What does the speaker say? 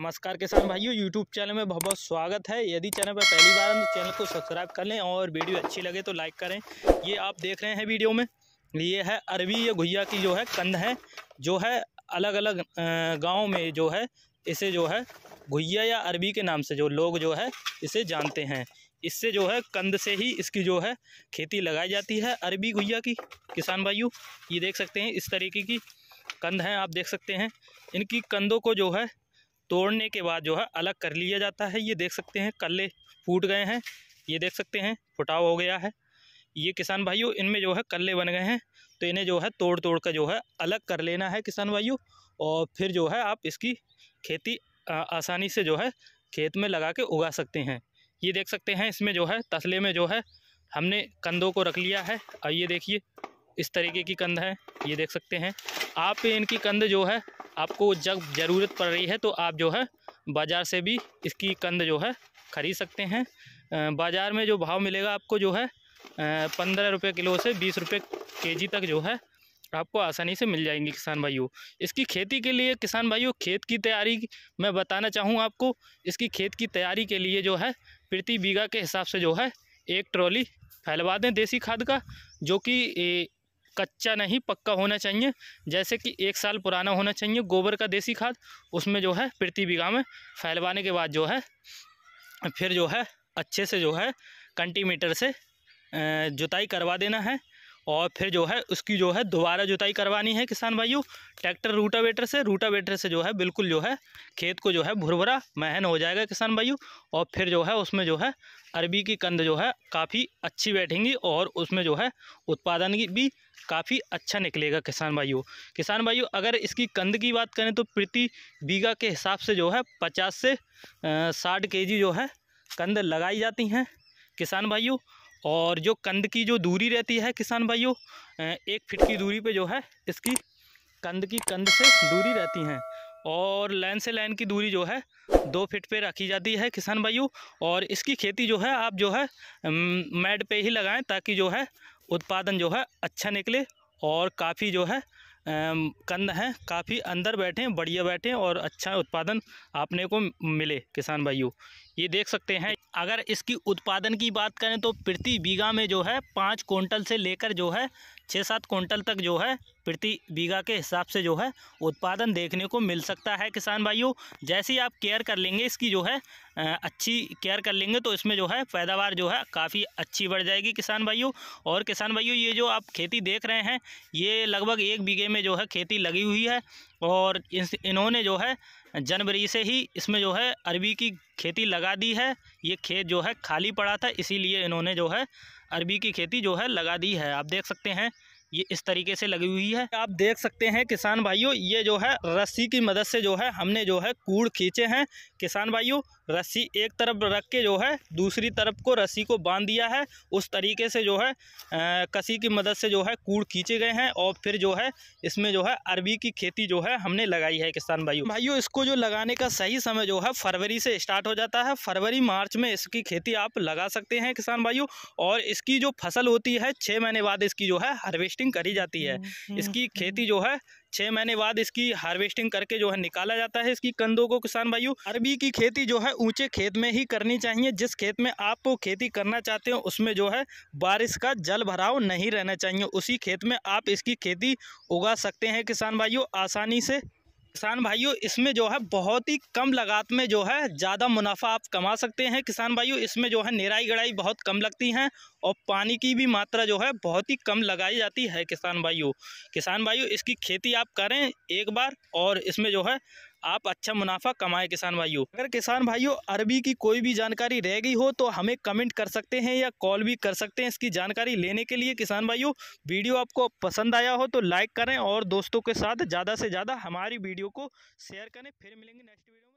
नमस्कार किसान भाइयों यूट्यूब चैनल में बहुत बहुत स्वागत है यदि चैनल पर पहली बार हम तो चैनल को सब्सक्राइब कर लें और वीडियो अच्छी लगे तो लाइक करें ये आप देख रहे हैं वीडियो में ये है अरबी या घुया की जो है कंध है जो है अलग अलग गाँव में जो है इसे जो है घुया या अरबी के नाम से जो लोग जो है इसे जानते हैं इससे जो है कंध से ही इसकी जो है खेती लगाई जाती है अरबी घुया की किसान भाइयों ये देख सकते हैं इस तरीके की कंध हैं आप देख सकते हैं इनकी कंधों को जो है तोड़ने के बाद जो है अलग कर लिया जाता है ये देख सकते हैं कल्ले फूट गए हैं ये देख सकते हैं फुटाव हो गया है ये किसान भाइयों इनमें जो है कल्ले बन गए हैं तो इन्हें जो है तोड़ तोड़ कर जो है अलग कर लेना है किसान भाइयों और फिर जो है आप इसकी खेती आसानी से जो है खेत में लगा के उगा सकते हैं ये देख सकते हैं इसमें जो है तसले में जो है हमने कंधों को रख लिया है और ये देखिए इस तरीके की कंध है ये देख सकते हैं आप इनकी कंध जो है आपको जब ज़रूरत पड़ रही है तो आप जो है बाज़ार से भी इसकी कंद जो है ख़रीद सकते हैं बाज़ार में जो भाव मिलेगा आपको जो है पंद्रह रुपये किलो से बीस रुपये के तक जो है आपको आसानी से मिल जाएंगी किसान भाइयों इसकी खेती के लिए किसान भाइयों खेत की तैयारी मैं बताना चाहूँ आपको इसकी खेत की तैयारी के लिए जो है प्रति बीघा के हिसाब से जो है एक ट्रॉली फैलवा दें देसी खाद का जो कि कच्चा नहीं पक्का होना चाहिए जैसे कि एक साल पुराना होना चाहिए गोबर का देसी खाद उसमें जो है प्रति बीघा में फैलवाने के बाद जो है फिर जो है अच्छे से जो है कंटीमीटर से जुताई करवा देना है और फिर जो है उसकी जो है दोबारा जुताई करवानी है किसान भाइयों ट्रैक्टर रूटावेटर से रूटावेटर से जो है बिल्कुल जो है खेत को जो है भुरभुरा महन हो जाएगा किसान भाइयों और फिर जो है उसमें जो है अरबी की कंद जो है काफ़ी अच्छी बैठेंगी और उसमें जो है उत्पादन की भी काफ़ी अच्छा निकलेगा किसान भाइयों किसान भाइयों अगर इसकी कंद की बात करें तो प्रति बीघा के हिसाब से जो है पचास से साठ के जो है कंद लगाई जाती हैं किसान भाइयों और जो कंद की जो दूरी रहती है किसान भाइयों एक फिट की दूरी पे जो है इसकी कंद की कंद से दूरी रहती हैं और लाइन से लाइन की दूरी जो है दो फिट पे रखी जाती है किसान भाइयों और इसकी खेती जो है आप जो है मैड पे ही लगाएं ताकि जो है उत्पादन जो है अच्छा निकले और काफ़ी जो है कंद हैं काफ़ी अंदर बैठें बढ़िया बैठें और अच्छा उत्पादन आपने को मिले किसान भाइयों ये देख सकते हैं अगर इसकी उत्पादन की बात करें तो प्रति बीघा में जो है पाँच क्विंटल से लेकर जो है छः सात क्विंटल तक जो है प्रति बीघा के हिसाब से जो है उत्पादन देखने को मिल सकता है किसान भाइयों जैसे ही आप केयर कर लेंगे इसकी जो है अच्छी केयर कर लेंगे तो इसमें जो है पैदावार जो है काफ़ी अच्छी बढ़ जाएगी किसान भाइयों और किसान भाइयों ये जो आप खेती देख रहे हैं ये लगभग एक बीघे में जो है खेती लगी हुई है और इन्होंने जो है जनवरी से ही इसमें जो है अरबी की खेती लगा दी है ये खेत जो है खाली पड़ा था इसीलिए इन्होंने जो है अरबी की खेती जो है लगा दी है आप देख सकते हैं ये इस तरीके से लगी हुई है आप देख सकते हैं किसान भाइयों ये जो है रस्सी की मदद से जो है हमने जो है कूड़ खींचे हैं किसान भाइयों रस्सी एक तरफ रख के जो है दूसरी तरफ को रस्सी को बांध दिया है उस तरीके से जो है आ, कसी की मदद से जो है कूड़ खींचे गए हैं और फिर जो है इसमें जो है अरबी की खेती जो है हमने लगाई है किसान भाइयों भाइयों इसको जो लगाने का सही समय जो है फरवरी से स्टार्ट हो जाता है फरवरी मार्च में इसकी खेती आप लगा सकते हैं किसान भाइयों और इसकी जो फसल होती है छः महीने बाद इसकी जो है हार्वेस्टिंग हार्वेस्टिंग करी जाती है हम्म, हम्म, इसकी खेती हम्म। जो है छः महीने बाद इसकी हार्वेस्टिंग करके जो है निकाला जाता है इसकी कंदों को किसान भाइयों अरबी की खेती जो है ऊंचे खेत में ही करनी चाहिए जिस खेत में आप खेती करना चाहते हो उसमें जो है बारिश का जल भराव नहीं रहना चाहिए उसी खेत में आप इसकी खेती उगा सकते हैं किसान भाइयों आसानी से किसान भाइयों इसमें जो है बहुत ही कम लगात में जो है ज़्यादा मुनाफा आप कमा सकते हैं किसान भाइयों इसमें जो है निराई गड़ाई बहुत कम लगती हैं और पानी की भी मात्रा जो है बहुत ही कम लगाई जाती है किसान भाइयों किसान भाइयों इसकी खेती आप करें एक बार और इसमें जो है आप अच्छा मुनाफा कमाए किसान भाइयों अगर किसान भाइयों अरबी की कोई भी जानकारी रह गई हो तो हमें कमेंट कर सकते हैं या कॉल भी कर सकते हैं इसकी जानकारी लेने के लिए किसान भाइयों वीडियो आपको पसंद आया हो तो लाइक करें और दोस्तों के साथ ज़्यादा से ज़्यादा हमारी वीडियो को शेयर करें फिर मिलेंगे नेक्स्ट वीडियो